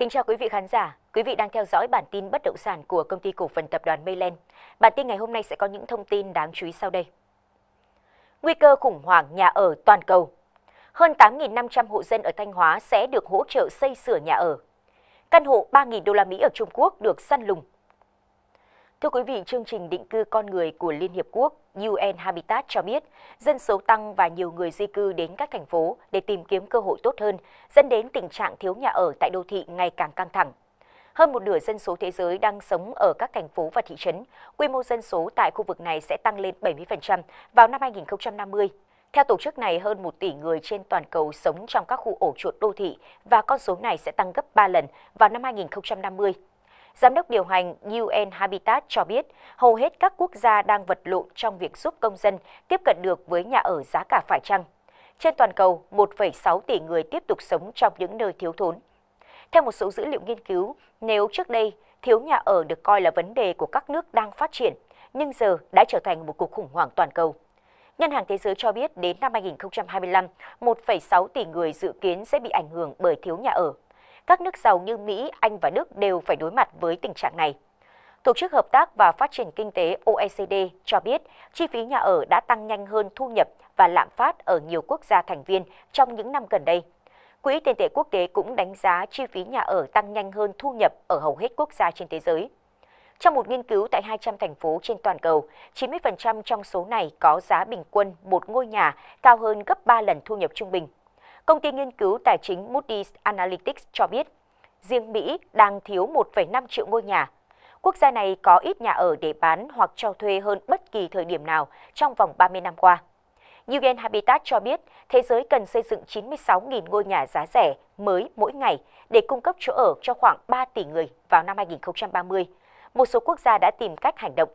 Kính chào quý vị khán giả, quý vị đang theo dõi bản tin bất động sản của công ty cổ phần tập đoàn Mayland. Bản tin ngày hôm nay sẽ có những thông tin đáng chú ý sau đây. Nguy cơ khủng hoảng nhà ở toàn cầu. Hơn 8.500 hộ dân ở Thanh Hóa sẽ được hỗ trợ xây sửa nhà ở. Căn hộ 3.000 đô la Mỹ ở Trung Quốc được săn lùng Thưa quý vị, chương trình định cư con người của Liên Hiệp Quốc UN Habitat cho biết, dân số tăng và nhiều người di cư đến các thành phố để tìm kiếm cơ hội tốt hơn, dẫn đến tình trạng thiếu nhà ở tại đô thị ngày càng căng thẳng. Hơn một nửa dân số thế giới đang sống ở các thành phố và thị trấn. Quy mô dân số tại khu vực này sẽ tăng lên 70% vào năm 2050. Theo tổ chức này, hơn 1 tỷ người trên toàn cầu sống trong các khu ổ chuột đô thị và con số này sẽ tăng gấp 3 lần vào năm 2050. Giám đốc điều hành UN Habitat cho biết, hầu hết các quốc gia đang vật lộn trong việc giúp công dân tiếp cận được với nhà ở giá cả phải chăng. Trên toàn cầu, 1,6 tỷ người tiếp tục sống trong những nơi thiếu thốn. Theo một số dữ liệu nghiên cứu, nếu trước đây thiếu nhà ở được coi là vấn đề của các nước đang phát triển, nhưng giờ đã trở thành một cuộc khủng hoảng toàn cầu. Ngân hàng Thế giới cho biết đến năm 2025, 1,6 tỷ người dự kiến sẽ bị ảnh hưởng bởi thiếu nhà ở các nước giàu như Mỹ, Anh và Đức đều phải đối mặt với tình trạng này. Tổ chức Hợp tác và Phát triển Kinh tế OECD cho biết chi phí nhà ở đã tăng nhanh hơn thu nhập và lạm phát ở nhiều quốc gia thành viên trong những năm gần đây. Quỹ tiền tệ quốc tế cũng đánh giá chi phí nhà ở tăng nhanh hơn thu nhập ở hầu hết quốc gia trên thế giới. Trong một nghiên cứu tại 200 thành phố trên toàn cầu, 90% trong số này có giá bình quân một ngôi nhà cao hơn gấp 3 lần thu nhập trung bình. Công ty nghiên cứu tài chính Moody's Analytics cho biết, riêng Mỹ đang thiếu 1,5 triệu ngôi nhà. Quốc gia này có ít nhà ở để bán hoặc cho thuê hơn bất kỳ thời điểm nào trong vòng 30 năm qua. UN Habitat cho biết thế giới cần xây dựng 96.000 ngôi nhà giá rẻ mới mỗi ngày để cung cấp chỗ ở cho khoảng 3 tỷ người vào năm 2030. Một số quốc gia đã tìm cách hành động.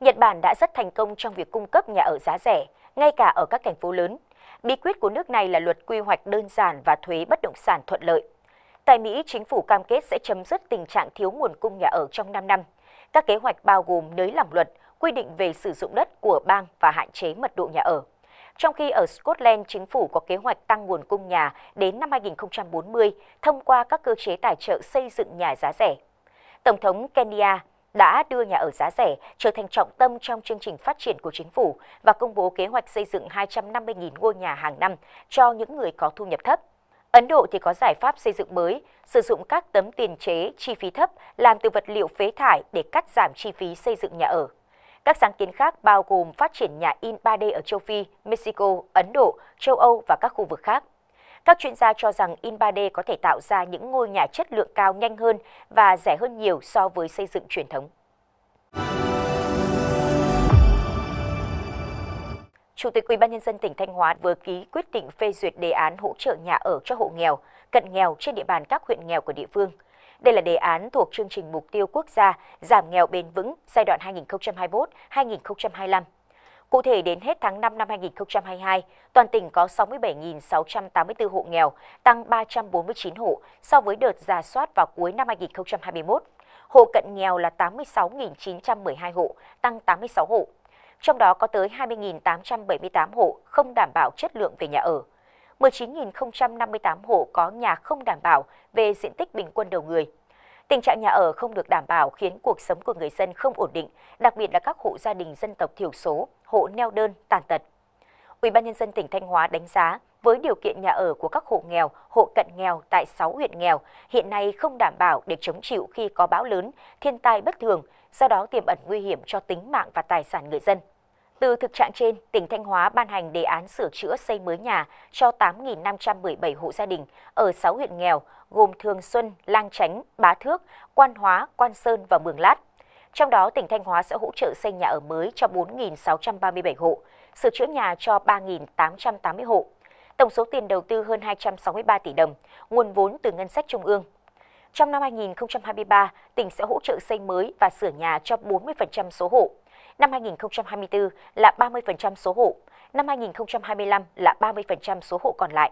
Nhật Bản đã rất thành công trong việc cung cấp nhà ở giá rẻ, ngay cả ở các thành phố lớn. Bí quyết của nước này là luật quy hoạch đơn giản và thuế bất động sản thuận lợi. Tại Mỹ, chính phủ cam kết sẽ chấm dứt tình trạng thiếu nguồn cung nhà ở trong 5 năm. Các kế hoạch bao gồm nới lỏng luật, quy định về sử dụng đất của bang và hạn chế mật độ nhà ở. Trong khi ở Scotland, chính phủ có kế hoạch tăng nguồn cung nhà đến năm 2040 thông qua các cơ chế tài trợ xây dựng nhà giá rẻ. Tổng thống Kenya đã đưa nhà ở giá rẻ trở thành trọng tâm trong chương trình phát triển của chính phủ và công bố kế hoạch xây dựng 250.000 ngôi nhà hàng năm cho những người có thu nhập thấp. Ấn Độ thì có giải pháp xây dựng mới, sử dụng các tấm tiền chế chi phí thấp làm từ vật liệu phế thải để cắt giảm chi phí xây dựng nhà ở. Các sáng kiến khác bao gồm phát triển nhà in 3D ở châu Phi, Mexico, Ấn Độ, châu Âu và các khu vực khác. Các chuyên gia cho rằng in 3D có thể tạo ra những ngôi nhà chất lượng cao nhanh hơn và rẻ hơn nhiều so với xây dựng truyền thống. Chủ tịch Ủy ban nhân dân tỉnh Thanh Hóa vừa ký quyết định phê duyệt đề án hỗ trợ nhà ở cho hộ nghèo, cận nghèo trên địa bàn các huyện nghèo của địa phương. Đây là đề án thuộc chương trình mục tiêu quốc gia giảm nghèo bền vững giai đoạn 2021-2025. Cụ thể, đến hết tháng 5 năm 2022, toàn tỉnh có 67.684 hộ nghèo, tăng 349 hộ so với đợt giả soát vào cuối năm 2021. Hộ cận nghèo là 86.912 hộ, tăng 86 hộ. Trong đó có tới 20.878 hộ không đảm bảo chất lượng về nhà ở. 19.058 hộ có nhà không đảm bảo về diện tích bình quân đầu người, Tình trạng nhà ở không được đảm bảo khiến cuộc sống của người dân không ổn định, đặc biệt là các hộ gia đình dân tộc thiểu số, hộ neo đơn, tàn tật. Ủy ban nhân dân tỉnh Thanh Hóa đánh giá, với điều kiện nhà ở của các hộ nghèo, hộ cận nghèo tại 6 huyện nghèo hiện nay không đảm bảo để chống chịu khi có bão lớn, thiên tai bất thường, do đó tiềm ẩn nguy hiểm cho tính mạng và tài sản người dân. Từ thực trạng trên, tỉnh Thanh Hóa ban hành đề án sửa chữa xây mới nhà cho 8.517 hộ gia đình ở 6 huyện nghèo gồm Thường Xuân, Lang Chánh, Bá Thước, Quan Hóa, Quan Sơn và Mường Lát. Trong đó, tỉnh Thanh Hóa sẽ hỗ trợ xây nhà ở mới cho 4.637 hộ, sửa chữa nhà cho 3.880 hộ. Tổng số tiền đầu tư hơn 263 tỷ đồng, nguồn vốn từ ngân sách trung ương. Trong năm 2023, tỉnh sẽ hỗ trợ xây mới và sửa nhà cho 40% số hộ năm 2024 là 30% số hộ, năm 2025 là 30% số hộ còn lại.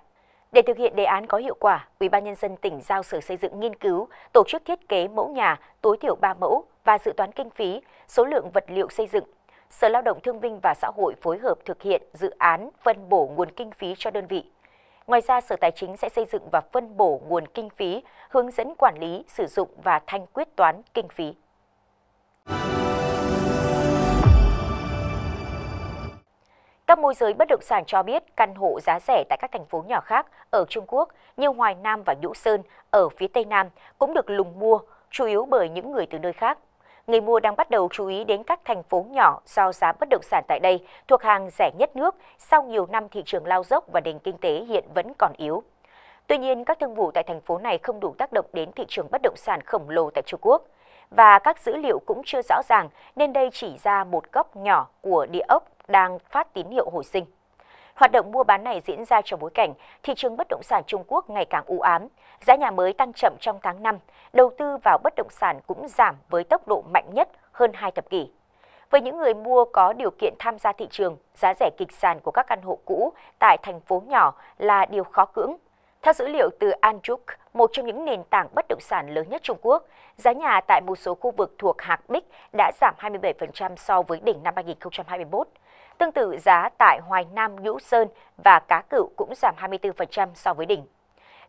Để thực hiện đề án có hiệu quả, UBND tỉnh giao Sở Xây dựng nghiên cứu, tổ chức thiết kế mẫu nhà tối thiểu 3 mẫu và dự toán kinh phí, số lượng vật liệu xây dựng. Sở Lao động Thương binh và Xã hội phối hợp thực hiện dự án phân bổ nguồn kinh phí cho đơn vị. Ngoài ra, Sở Tài chính sẽ xây dựng và phân bổ nguồn kinh phí, hướng dẫn quản lý, sử dụng và thanh quyết toán kinh phí. môi giới bất động sản cho biết căn hộ giá rẻ tại các thành phố nhỏ khác ở Trung Quốc như Hoài Nam và Nhũ Sơn ở phía Tây Nam cũng được lùng mua, chủ yếu bởi những người từ nơi khác. Người mua đang bắt đầu chú ý đến các thành phố nhỏ do giá bất động sản tại đây thuộc hàng rẻ nhất nước sau nhiều năm thị trường lao dốc và nền kinh tế hiện vẫn còn yếu. Tuy nhiên, các thương vụ tại thành phố này không đủ tác động đến thị trường bất động sản khổng lồ tại Trung Quốc và các dữ liệu cũng chưa rõ ràng nên đây chỉ ra một góc nhỏ của địa ốc đang phát tín hiệu hồi sinh. Hoạt động mua bán này diễn ra trong bối cảnh thị trường bất động sản Trung Quốc ngày càng u ám, giá nhà mới tăng chậm trong tháng 5, đầu tư vào bất động sản cũng giảm với tốc độ mạnh nhất hơn hai thập kỷ. Với những người mua có điều kiện tham gia thị trường, giá rẻ kịch sàn của các căn hộ cũ tại thành phố nhỏ là điều khó cưỡng. Theo dữ liệu từ Anjuk, một trong những nền tảng bất động sản lớn nhất Trung Quốc, giá nhà tại một số khu vực thuộc Hạc Bích đã giảm 27% so với đỉnh năm 2021. Tương tự giá tại Hoài Nam, Nhũ Sơn và cá cựu cũng giảm 24% so với đỉnh.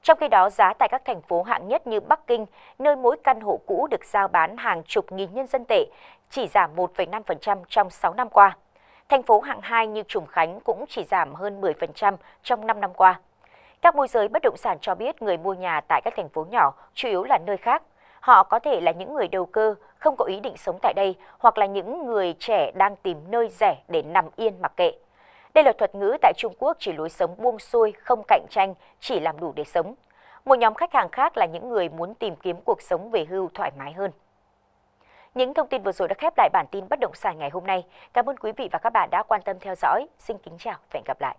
Trong khi đó, giá tại các thành phố hạng nhất như Bắc Kinh, nơi mỗi căn hộ cũ được giao bán hàng chục nghìn nhân dân tệ, chỉ giảm 1,5% trong 6 năm qua. Thành phố hạng 2 như Trùng Khánh cũng chỉ giảm hơn 10% trong 5 năm qua. Các môi giới bất động sản cho biết người mua nhà tại các thành phố nhỏ chủ yếu là nơi khác. Họ có thể là những người đầu cơ, không có ý định sống tại đây hoặc là những người trẻ đang tìm nơi rẻ để nằm yên mặc kệ. Đây là thuật ngữ tại Trung Quốc chỉ lối sống buông xuôi, không cạnh tranh, chỉ làm đủ để sống. Một nhóm khách hàng khác là những người muốn tìm kiếm cuộc sống về hưu thoải mái hơn. Những thông tin vừa rồi đã khép lại bản tin bất động sản ngày hôm nay. Cảm ơn quý vị và các bạn đã quan tâm theo dõi. Xin kính chào và hẹn gặp lại.